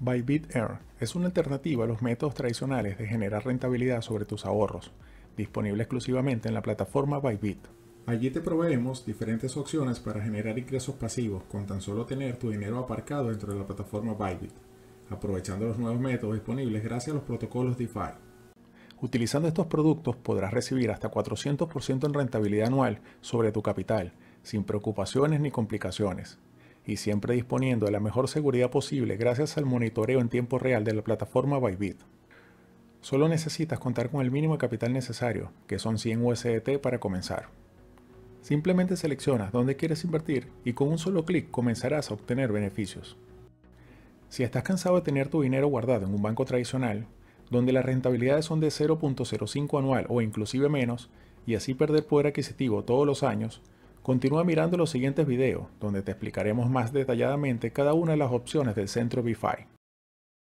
Bybit Air es una alternativa a los métodos tradicionales de generar rentabilidad sobre tus ahorros, disponible exclusivamente en la plataforma Bybit. Allí te proveemos diferentes opciones para generar ingresos pasivos con tan solo tener tu dinero aparcado dentro de la plataforma Bybit, aprovechando los nuevos métodos disponibles gracias a los protocolos DeFi. Utilizando estos productos podrás recibir hasta 400% en rentabilidad anual sobre tu capital, sin preocupaciones ni complicaciones y siempre disponiendo de la mejor seguridad posible gracias al monitoreo en tiempo real de la plataforma Bybit. Solo necesitas contar con el mínimo capital necesario, que son 100 USDT para comenzar. Simplemente seleccionas dónde quieres invertir y con un solo clic comenzarás a obtener beneficios. Si estás cansado de tener tu dinero guardado en un banco tradicional, donde las rentabilidades son de 0.05 anual o inclusive menos, y así perder poder adquisitivo todos los años, Continúa mirando los siguientes videos, donde te explicaremos más detalladamente cada una de las opciones del centro Wi-Fi.